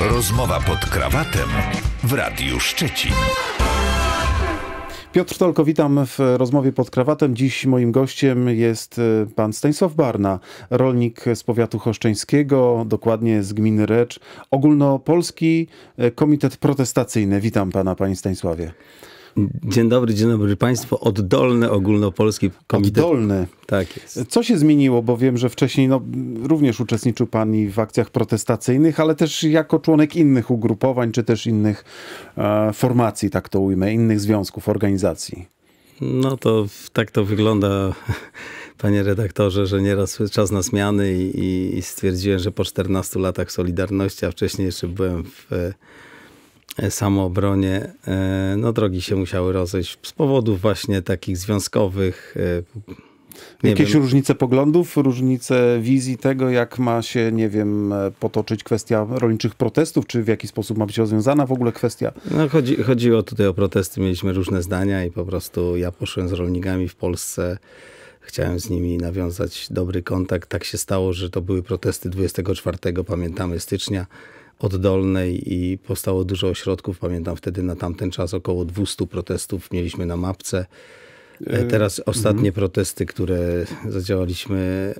Rozmowa pod krawatem w Radiu Szczecin. Piotr Tolko, witam w rozmowie pod krawatem. Dziś moim gościem jest e, pan Stanisław Barna, rolnik z powiatu choszczeńskiego, dokładnie z gminy Recz, ogólnopolski e, komitet protestacyjny. Witam pana, panie Stanisławie. Dzień dobry, dzień dobry Państwu. Oddolny Ogólnopolski Komitet. Oddolny. Tak jest. Co się zmieniło? Bo wiem, że wcześniej no, również uczestniczył Pan w akcjach protestacyjnych, ale też jako członek innych ugrupowań, czy też innych e, formacji, tak to ujmę, innych związków, organizacji. No to tak to wygląda, panie redaktorze, że nieraz czas na zmiany i, i stwierdziłem, że po 14 latach Solidarności, a wcześniej jeszcze byłem w E, samoobronie, e, no drogi się musiały rozejść z powodów właśnie takich związkowych. E, Jakieś wiem. różnice poglądów, różnice wizji tego, jak ma się, nie wiem, potoczyć kwestia rolniczych protestów, czy w jaki sposób ma być rozwiązana w ogóle kwestia? No, chodzi, chodziło tutaj o protesty, mieliśmy różne zdania i po prostu ja poszłem z rolnikami w Polsce chciałem z nimi nawiązać dobry kontakt. Tak się stało, że to były protesty 24, pamiętamy, stycznia oddolnej i powstało dużo ośrodków. Pamiętam wtedy na tamten czas około 200 protestów mieliśmy na mapce. E, y, teraz mhm. ostatnie mhm. protesty, które zadziałaliśmy,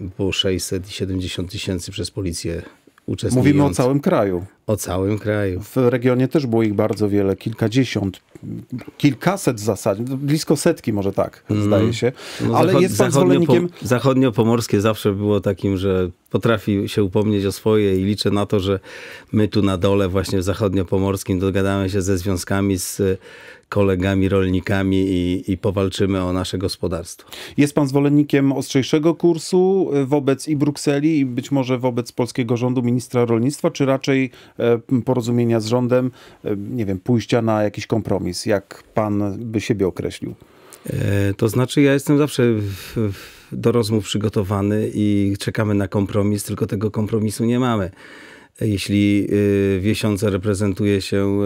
e, było 670 tysięcy przez policję uczestniczących. Mówimy o całym kraju. O całym kraju. W regionie też było ich bardzo wiele, kilkadziesiąt, kilkaset w zasadzie, blisko setki może tak, mm. zdaje się. No, Ale jest pan zwolennikiem... Po, zachodnio-pomorskie zawsze było takim, że potrafi się upomnieć o swoje i liczę na to, że my tu na dole właśnie w zachodnio-pomorskim dogadamy się ze związkami, z kolegami rolnikami i, i powalczymy o nasze gospodarstwo. Jest pan zwolennikiem ostrzejszego kursu e, wobec i Brukseli i być może wobec polskiego rządu ministra rolnictwa, czy raczej E, porozumienia z rządem, e, nie wiem, pójścia na jakiś kompromis? Jak pan by siebie określił? E, to znaczy, ja jestem zawsze do rozmów przygotowany i czekamy na kompromis, tylko tego kompromisu nie mamy. Jeśli y, w Jesiące reprezentuje się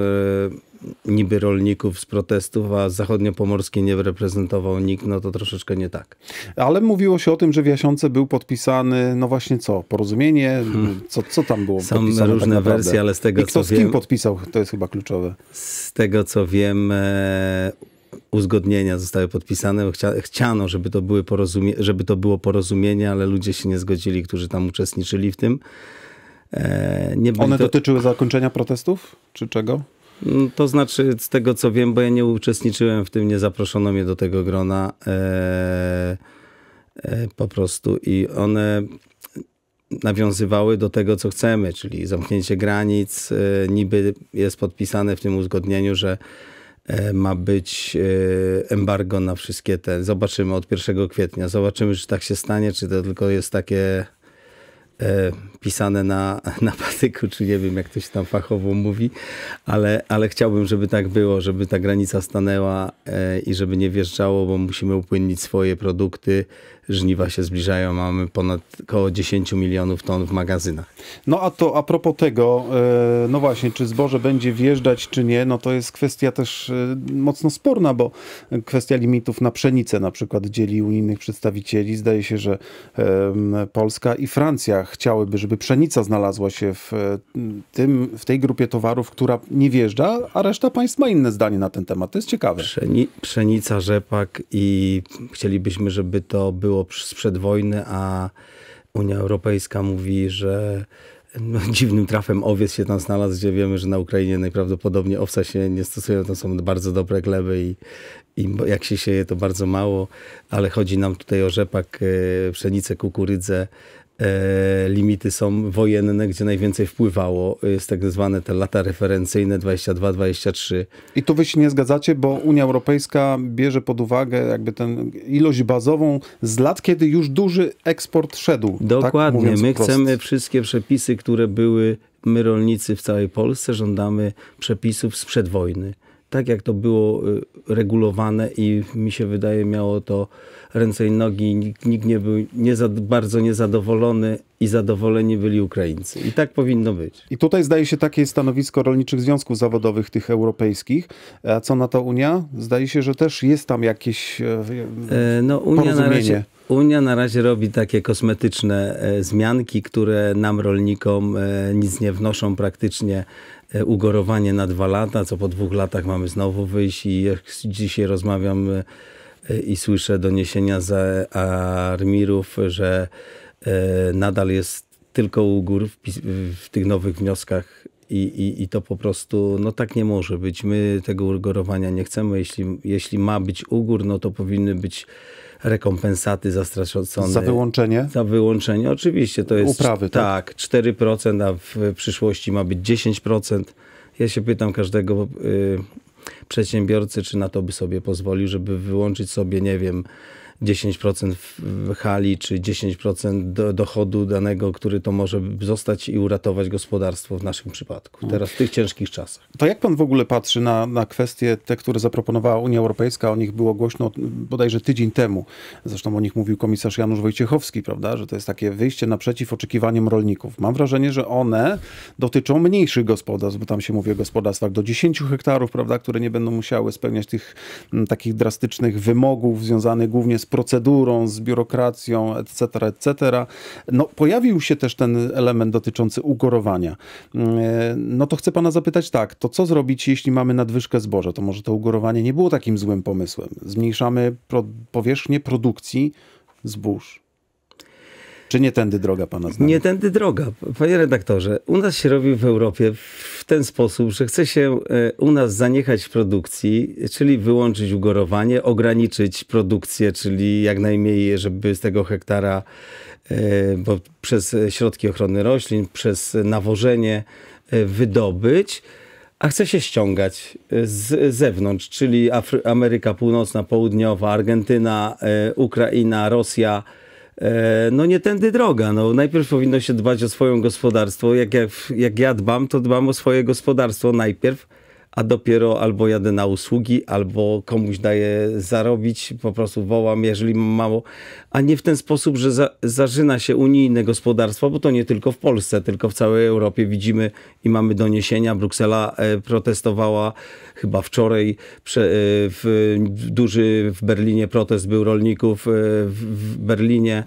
niby rolników z protestów, a zachodniopomorskie nie reprezentował nikt, no to troszeczkę nie tak. Ale mówiło się o tym, że w Jasiące był podpisany, no właśnie co, porozumienie, co, co tam było Są tak różne tak wersje, ale z tego I kto co z kim podpisał, to jest chyba kluczowe. Z tego co wiem... E, uzgodnienia zostały podpisane. Chcia, chciano, żeby to, były porozumie, żeby to było porozumienie, ale ludzie się nie zgodzili, którzy tam uczestniczyli w tym. E, One to... dotyczyły zakończenia protestów, czy czego? No, to znaczy, z tego co wiem, bo ja nie uczestniczyłem w tym, nie zaproszono mnie do tego grona e, e, po prostu i one nawiązywały do tego, co chcemy, czyli zamknięcie granic. E, niby jest podpisane w tym uzgodnieniu, że e, ma być e, embargo na wszystkie te. Zobaczymy od 1 kwietnia, zobaczymy, czy tak się stanie, czy to tylko jest takie E, pisane na, na patyku, czy nie wiem, jak to się tam fachowo mówi, ale, ale chciałbym, żeby tak było, żeby ta granica stanęła e, i żeby nie wjeżdżało, bo musimy upłynnić swoje produkty, żniwa się zbliżają, mamy ponad około 10 milionów ton w magazynach. No a to a propos tego, e, no właśnie, czy zboże będzie wjeżdżać, czy nie, no to jest kwestia też e, mocno sporna, bo kwestia limitów na pszenicę na przykład dzieli unijnych przedstawicieli. Zdaje się, że Polska i Francja chciałyby, żeby pszenica znalazła się w, e, tym, w tej grupie towarów, która nie wjeżdża, a reszta państw ma inne zdanie na ten temat. To jest ciekawe. pszeni pszenica, rzepak i chcielibyśmy, żeby to było było sprzed wojny, a Unia Europejska mówi, że no, dziwnym trafem owiec się tam znalazł, gdzie wiemy, że na Ukrainie najprawdopodobniej owca się nie stosują, to są bardzo dobre gleby i, i jak się sieje to bardzo mało, ale chodzi nam tutaj o rzepak, e, pszenicę, kukurydzę, E, limity są wojenne, gdzie najwięcej wpływało. Jest tak zwane te lata referencyjne 22-23. I tu wy się nie zgadzacie, bo Unia Europejska bierze pod uwagę jakby tę ilość bazową z lat, kiedy już duży eksport szedł. Tak? Dokładnie. Tak? My wprost. chcemy wszystkie przepisy, które były my rolnicy w całej Polsce żądamy przepisów sprzed wojny tak jak to było y, regulowane i mi się wydaje miało to ręce i nogi. Nikt, nikt nie był nie za, bardzo niezadowolony i zadowoleni byli Ukraińcy. I tak powinno być. I tutaj zdaje się takie stanowisko rolniczych związków zawodowych tych europejskich. A co na to Unia? Zdaje się, że też jest tam jakieś e, e no, Unia porozumienie. Na razie, Unia na razie robi takie kosmetyczne e, zmianki, które nam rolnikom e, nic nie wnoszą praktycznie. E, ugorowanie na dwa lata, co po dwóch latach mamy znowu wyjść i dzisiaj rozmawiam i słyszę doniesienia z armirów, że nadal jest tylko u gór w, w tych nowych wnioskach i, i, I to po prostu, no tak nie może być. My tego ugorowania nie chcemy. Jeśli, jeśli ma być ugór, no to powinny być rekompensaty za stracone. Za wyłączenie? Za wyłączenie, oczywiście. To jest Uprawy, tak? Tak, 4%, a w przyszłości ma być 10%. Ja się pytam każdego y, przedsiębiorcy, czy na to by sobie pozwolił, żeby wyłączyć sobie, nie wiem, 10% hali czy 10% do, dochodu danego, który to może zostać i uratować gospodarstwo w naszym przypadku. Mm. Teraz w tych ciężkich czasach. To jak pan w ogóle patrzy na, na kwestie te, które zaproponowała Unia Europejska? O nich było głośno bodajże tydzień temu. Zresztą o nich mówił komisarz Janusz Wojciechowski, prawda? Że to jest takie wyjście naprzeciw oczekiwaniom rolników. Mam wrażenie, że one dotyczą mniejszych gospodarstw, bo tam się mówi o gospodarstwach do 10 hektarów, prawda? Które nie będą musiały spełniać tych m, takich drastycznych wymogów związanych głównie z z procedurą, z biurokracją, etc., etc. No, pojawił się też ten element dotyczący ugorowania. Mm, e, no to chcę pana zapytać tak, to co zrobić, jeśli mamy nadwyżkę zboża? To może to ugorowanie nie było takim złym pomysłem. Zmniejszamy pro powierzchnię produkcji zbóż. Czy nie tędy droga pana zdaniem? Nie tędy droga. Panie redaktorze, u nas się robi w Europie ten sposób, że chce się e, u nas zaniechać produkcji, czyli wyłączyć ugorowanie, ograniczyć produkcję, czyli jak najmniej, żeby z tego hektara, e, bo przez środki ochrony roślin, przez nawożenie e, wydobyć a chce się ściągać z zewnątrz, czyli Afry Ameryka Północna, Południowa, Argentyna, Ukraina, Rosja, E, no nie tędy droga. No, najpierw powinno się dbać o swoje gospodarstwo. Jak ja, jak ja dbam, to dbam o swoje gospodarstwo najpierw a dopiero albo jadę na usługi, albo komuś daję zarobić, po prostu wołam, jeżeli mam mało, a nie w ten sposób, że za, zarzyna się unijne gospodarstwo, bo to nie tylko w Polsce, tylko w całej Europie widzimy i mamy doniesienia. Bruksela e, protestowała chyba wczoraj, e, w, duży w Berlinie protest był rolników e, w Berlinie.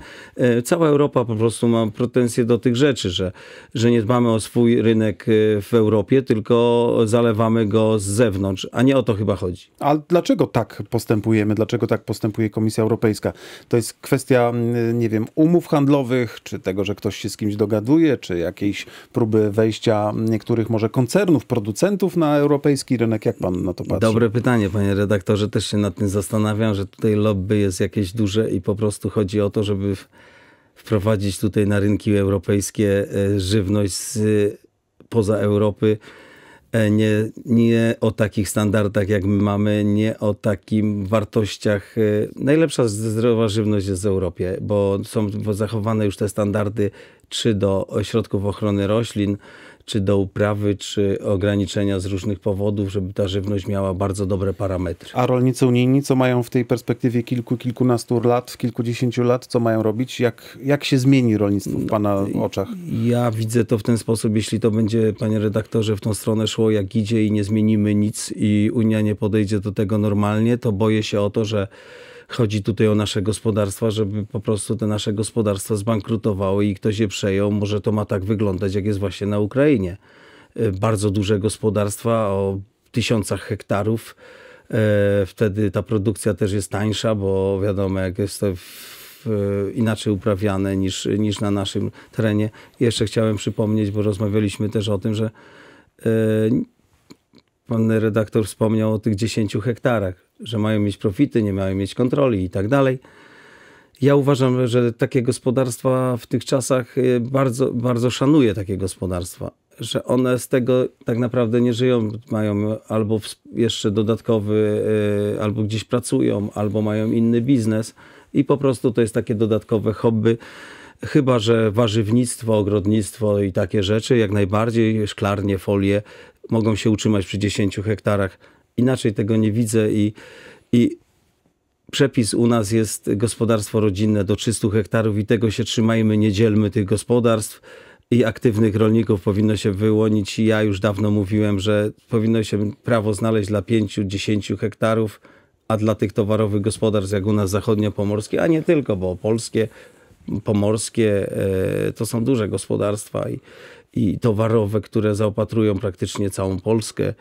Cała Europa po prostu ma pretensje do tych rzeczy, że, że nie dbamy o swój rynek w Europie, tylko zalewamy go tego z zewnątrz, a nie o to chyba chodzi. A dlaczego tak postępujemy? Dlaczego tak postępuje Komisja Europejska? To jest kwestia, mm, nie wiem, umów handlowych, czy tego, że ktoś się z kimś dogaduje, czy jakiejś próby wejścia niektórych może koncernów, producentów na europejski rynek. Jak pan na to patrzy? Dobre pytanie, panie redaktorze. Też się nad tym zastanawiam, że tutaj lobby jest jakieś duże i po prostu chodzi o to, żeby wprowadzić tutaj na rynki europejskie e, żywność z poza Europy E, nie, nie o takich standardach, jak my mamy, nie o takim wartościach. E, najlepsza zdrowa żywność jest w Europie, bo są zachowane już te standardy czy do środków ochrony roślin, czy do uprawy, czy ograniczenia z różnych powodów, żeby ta żywność miała bardzo dobre parametry. A rolnicy unijni, co mają w tej perspektywie kilku, kilkunastu lat, kilkudziesięciu lat, co mają robić? Jak, jak się zmieni rolnictwo w Pana no, oczach? Ja widzę to w ten sposób, jeśli to będzie, panie redaktorze, w tą stronę szło jak idzie i nie zmienimy nic i Unia nie podejdzie do tego normalnie, to boję się o to, że chodzi tutaj o nasze gospodarstwa, żeby po prostu te nasze gospodarstwa zbankrutowały i ktoś je przejął. Może to ma tak wyglądać, jak jest właśnie na Ukrainie. E, bardzo duże gospodarstwa o tysiącach hektarów. E, wtedy ta produkcja też jest tańsza, bo wiadomo, jak jest to inaczej uprawiane niż, niż na naszym terenie. Jeszcze chciałem przypomnieć, bo rozmawialiśmy też o tym, że e, pan redaktor wspomniał o tych 10 hektarach że mają mieć profity, nie mają mieć kontroli i tak dalej. Ja uważam, że takie gospodarstwa w tych czasach y, bardzo, bardzo szanuję takie gospodarstwa, że one z tego tak naprawdę nie żyją, mają albo jeszcze dodatkowy, y, albo gdzieś pracują, albo mają inny biznes i po prostu to jest takie dodatkowe hobby. Chyba, że warzywnictwo, ogrodnictwo i takie rzeczy, jak najbardziej, szklarnie, folie mogą się utrzymać przy 10 hektarach inaczej tego nie widzę i, i przepis u nas jest gospodarstwo rodzinne do 300 hektarów i tego się trzymajmy, nie dzielmy tych gospodarstw i aktywnych rolników powinno się wyłonić. I ja już dawno mówiłem, że powinno się prawo znaleźć dla 5-10 hektarów, a dla tych towarowych gospodarstw jak u nas zachodnio-pomorskie, a nie tylko, bo polskie, pomorskie e, to są duże gospodarstwa i, i towarowe, które zaopatrują praktycznie całą Polskę.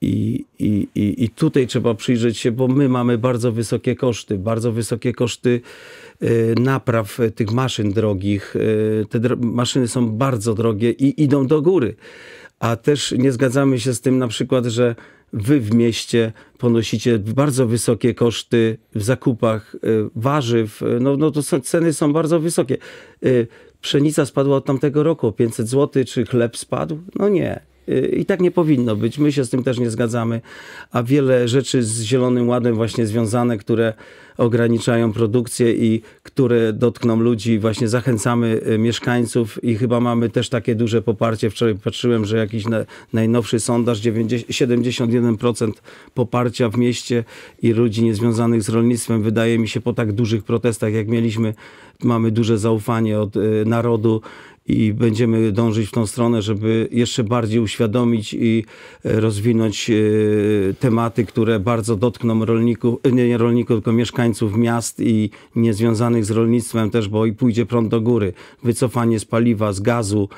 I, i, i, I tutaj trzeba przyjrzeć się, bo my mamy bardzo wysokie koszty, bardzo wysokie koszty e, napraw tych maszyn drogich. E, te dro maszyny są bardzo drogie i idą do góry. A też nie zgadzamy się z tym na przykład, że wy w mieście ponosicie bardzo wysokie koszty w zakupach e, warzyw. No, no to są, ceny są bardzo wysokie. Pszenica spadła od tamtego roku o 500 zł, czy chleb spadł? No nie. I tak nie powinno być. My się z tym też nie zgadzamy, a wiele rzeczy z Zielonym Ładem właśnie związane, które ograniczają produkcję i które dotkną ludzi, właśnie zachęcamy y, mieszkańców i chyba mamy też takie duże poparcie. Wczoraj patrzyłem, że jakiś najnowszy sondaż, 90, 71% poparcia w mieście i ludzi niezwiązanych z rolnictwem. Wydaje mi się, po tak dużych protestach, jak mieliśmy, mamy duże zaufanie od y, narodu i będziemy dążyć w tą stronę, żeby jeszcze bardziej uświadomić i e, rozwinąć e, tematy, które bardzo dotkną rolników, e, nie rolników, tylko mieszkańców miast i niezwiązanych z rolnictwem też, bo i pójdzie prąd do góry. Wycofanie z paliwa, z gazu.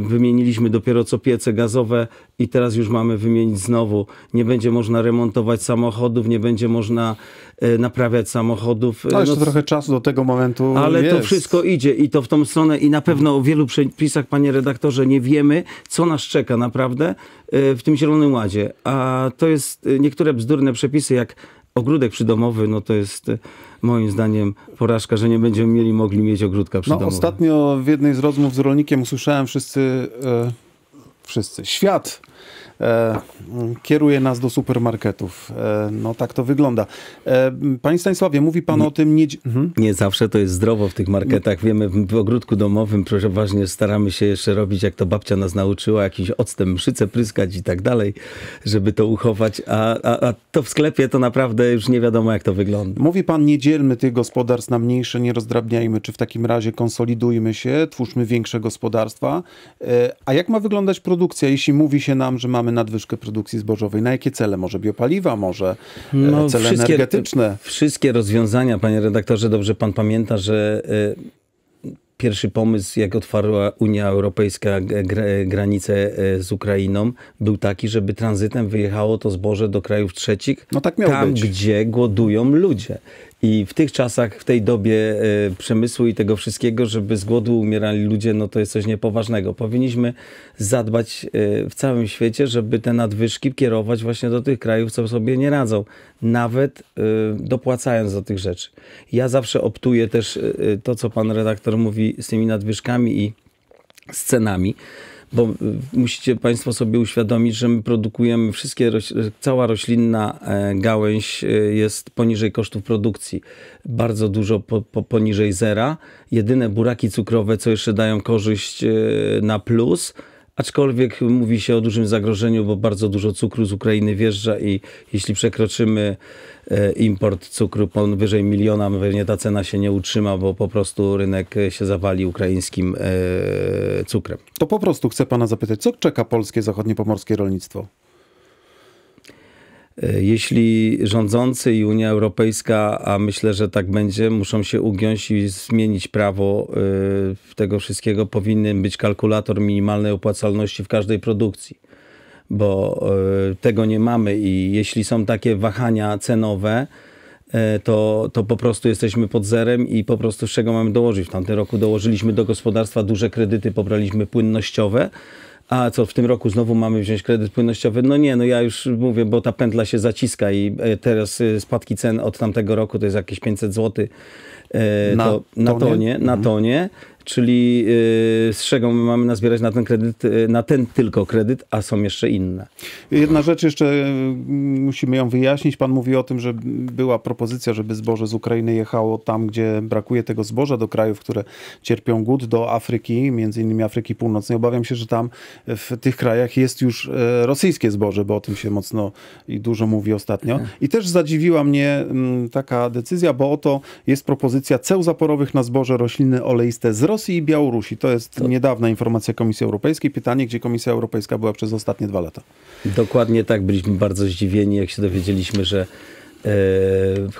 Wymieniliśmy dopiero co piece gazowe i teraz już mamy wymienić znowu. Nie będzie można remontować samochodów, nie będzie można e, naprawiać samochodów. Ale no, jeszcze no trochę czasu do tego momentu Ale jest. to wszystko idzie i to w tą stronę i na pewno o wielu przepisach, panie redaktorze, nie wiemy, co nas czeka naprawdę e, w tym Zielonym Ładzie. A to jest e, niektóre bzdurne przepisy, jak ogródek przydomowy, no to jest moim zdaniem porażka, że nie będziemy mieli mogli mieć ogródka przydomowego. No, ostatnio w jednej z rozmów z rolnikiem usłyszałem wszyscy wszyscy. Świat E, kieruje nas do supermarketów. E, no tak to wygląda. E, panie Stanisławie, mówi pan nie, o tym... Nie... Mhm. nie zawsze to jest zdrowo w tych marketach. Wiemy, w ogródku domowym, proszę ważnie, staramy się jeszcze robić, jak to babcia nas nauczyła, jakiś octem mszyce pryskać i tak dalej, żeby to uchować, a, a, a to w sklepie to naprawdę już nie wiadomo, jak to wygląda. Mówi pan, nie dzielmy tych gospodarstw na mniejsze, nie rozdrabniajmy, czy w takim razie konsolidujmy się, twórzmy większe gospodarstwa. a jak ma wyglądać produkcja, jeśli mówi się nam, że mamy mamy nadwyżkę produkcji zbożowej? Na jakie cele? Może biopaliwa, może e, no, cele wszystkie, energetyczne? Wszystkie rozwiązania, panie redaktorze, dobrze pan pamięta, że e, pierwszy pomysł, jak otwarła Unia Europejska granicę e, z Ukrainą, był taki, żeby tranzytem wyjechało to zboże do krajów trzecich, no tak miał tam być. gdzie głodują ludzie. I w tych czasach, w tej dobie e, przemysłu i tego wszystkiego, żeby z głodu umierali ludzie, no to jest coś niepoważnego. Powinniśmy zadbać e, w całym świecie, żeby te nadwyżki kierować właśnie do tych krajów, co sobie nie radzą, nawet e, dopłacając do tych rzeczy. Ja zawsze optuję też to, co pan redaktor mówi z tymi nadwyżkami i z cenami bo y, musicie Państwo sobie uświadomić, że my produkujemy wszystkie, y, cała roślinna e, gałęź y, jest poniżej kosztów produkcji. Bardzo dużo po, po, poniżej zera. Jedyne buraki cukrowe, co jeszcze dają korzyść na plus, Aczkolwiek mówi się o dużym zagrożeniu, bo bardzo dużo cukru z Ukrainy wjeżdża i jeśli przekroczymy e, import cukru powyżej miliona, pewnie ta cena się nie utrzyma, bo po prostu rynek się zawali ukraińskim e, cukrem. To po prostu chcę pana zapytać, co czeka polskie zachodniopomorskie rolnictwo? E, jeśli rządzący i Unia Europejska, a myślę, że tak będzie, muszą się ugiąć i zmienić prawo e, tego wszystkiego, powinien być kalkulator minimalnej opłacalności w każdej produkcji, bo e, tego nie mamy i jeśli są takie wahania cenowe, E, to, to po prostu jesteśmy pod zerem i po prostu z czego mamy dołożyć. W tamtym roku dołożyliśmy do gospodarstwa duże kredyty, pobraliśmy płynnościowe. A co, w tym roku znowu mamy wziąć kredyt płynnościowy? No nie, no ja już mówię, bo ta pętla się zaciska i e, teraz e, spadki cen od tamtego roku to jest jakieś 500 zł na, to, tonie. tonie, na mhm. tonie. Mhm czyli y, z czego my mamy nazbierać na ten kredyt, y, na ten tylko kredyt, a są jeszcze inne. Jedna rzecz jeszcze y, musimy ją wyjaśnić. Pan mówi o tym, że była propozycja, żeby zboże z Ukrainy jechało tam, gdzie brakuje tego zboża, do krajów, które cierpią głód, do Afryki, między innymi Afryki Północnej. Obawiam się, że tam w tych krajach jest już rosyjskie zboże, bo o tym się mocno i dużo mówi ostatnio. I też zadziwiła mnie mm, taka decyzja, bo oto jest propozycja ceł zaporowych na zboże rośliny oleiste z Rosji i Białorusi. To jest to... niedawna informacja Komisji Europejskiej. Pytanie, gdzie Komisja Europejska była przez ostatnie dwa lata. Dokładnie tak. Byliśmy bardzo zdziwieni, jak się dowiedzieliśmy, że e,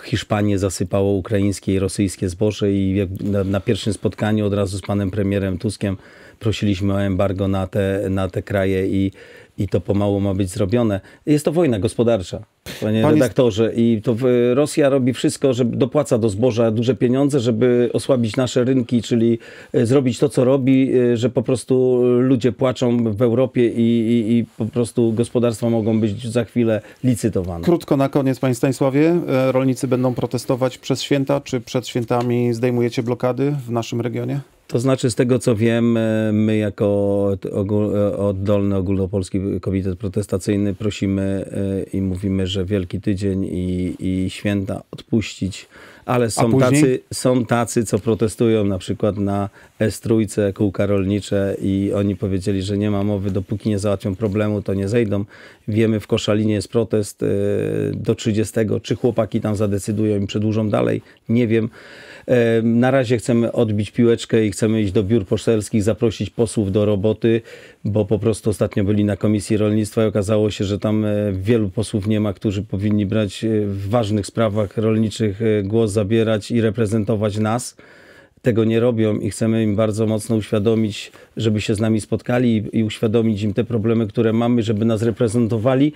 Hiszpanię zasypało ukraińskie i rosyjskie zboże i na, pierwszym spotkaniu od razu z panem premierem Tuskiem prosiliśmy o embargo na te, na te kraje i i to pomału ma być zrobione. Jest to wojna gospodarcza, panie, panie redaktorze, i to Rosja robi wszystko, żeby dopłaca do zboża duże pieniądze, żeby osłabić nasze rynki, czyli e, zrobić to, co robi, e, że po prostu ludzie płaczą w Europie i, i, i po prostu gospodarstwa mogą być za chwilę licytowane. Krótko na koniec, panie Stanisławie, e, rolnicy będą protestować przez święta, czy przed świętami zdejmujecie blokady w naszym regionie? To znaczy, z tego co wiem, e, my jako e, oddolny ogólnopolski komitet protestacyjny prosimy e, i mówimy, że Wielki Tydzień i, i święta odpuścić, ale są tacy, są tacy, co protestują na przykład na S-trójce, kółka rolnicze i oni powiedzieli, że nie ma mowy, dopóki nie załatwią problemu, to nie zejdą. Wiemy, w Koszalinie jest protest do 30, czy chłopaki tam zadecydują i przedłużą dalej, nie wiem. Na razie chcemy odbić piłeczkę i chcemy chcemy iść do biur poselskich, zaprosić posłów do roboty, bo po prostu ostatnio byli na Komisji Rolnictwa i okazało się, że tam e, wielu posłów nie ma, którzy powinni brać e, w ważnych sprawach rolniczych e, głos, zabierać i reprezentować nas tego nie robią i chcemy im bardzo mocno uświadomić, żeby się z nami spotkali i uświadomić im te problemy, które mamy, żeby nas reprezentowali.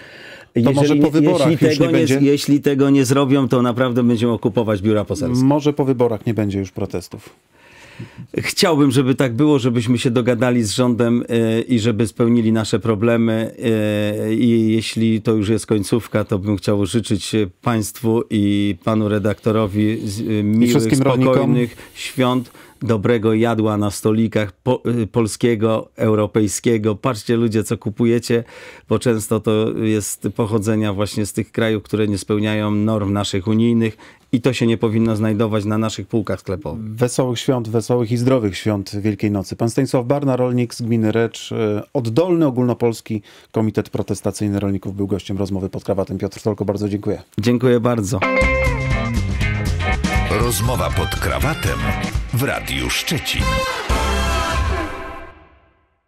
To może po wyborach jeśli, tego nie, nie jeśli tego nie zrobią, to naprawdę będziemy okupować biura poselskie. Może po wyborach nie będzie już protestów. Chciałbym, żeby tak było, żebyśmy się dogadali z rządem e, i żeby spełnili nasze problemy. E, I jeśli to już jest końcówka, to bym chciał życzyć Państwu i panu redaktorowi e, miłych, spokojnych rolnikom. świąt dobrego jadła na stolikach po, y, polskiego, europejskiego. Patrzcie ludzie, co kupujecie, bo często to jest pochodzenia właśnie z tych krajów, które nie spełniają norm naszych unijnych i to się nie powinno znajdować na naszych półkach sklepowych. Wesołych świąt, wesołych i zdrowych świąt Wielkiej Nocy. Pan Stanisław Barna, rolnik z gminy Recz, y, oddolny ogólnopolski Komitet Protestacyjny Rolników był gościem rozmowy pod krawatem. Piotr Stolko, bardzo dziękuję. Dziękuję bardzo. Rozmowa pod krawatem w Radiu Szczecin.